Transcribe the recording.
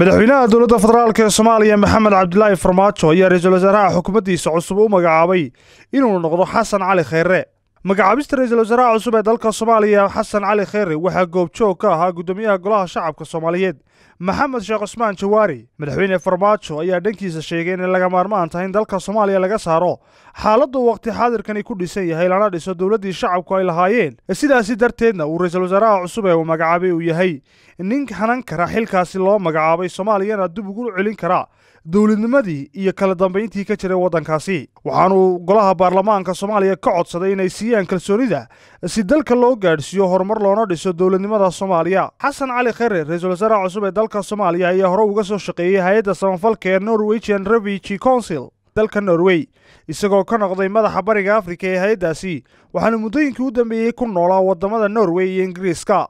madaxweynaha dowladda federaalk ee soomaaliya maxamed cabdilaahi farmaajo ayaa ra-iisul wasaaraha xukumaddiisa cusub u magacaabay inuu noqdo xasan cali khayre magacaabista ra-iisul wasaaraha cusub ee dalka soomaaliya xasan cali kheyre waxaa goobjoog ka ahaa guddoomiyaha golaha shacabka soomaaliyeed maxamed sheekh cusmaan jawaari madaxweyne farmaajo ayaa dhankiisa sheegay inay laga maarmaan tahay in dalka soomaaliya laga saaro xaaladdu wakhti xaadirkani ku dhisan yahay lana dhiso dowladdii shacabku ay lahaayeen sidaasi darteedna uu ra-iisul wasaaraha cusub ee uu magacaabay uu yahay nin hanan kara xilkaasi loo magacaabay soomaaliyana dib ugu celin kara dowladnimadii iyo kala dambayntii ka jiray waddankaasi waxaanu golaha baarlamaanka soomaaliya ka codsaday inay siiyaan kalsoonida si dalka loo gaadhsiiyo horumar loona dhiso dowladnimada soomaaliya xasan cali khere ra-iisul wasaaraha cusub ee dalka soomaaliya ayaa hore uga soo shaqeeyey hay-adda samafalka ee norwegian revici council dalka norway isagoo ka noqday madaxa bariga afrika ee hay-addaasi waxaana muddooyinkii u dambeeyey ku noolaa waddamada norway iyo ingiriiska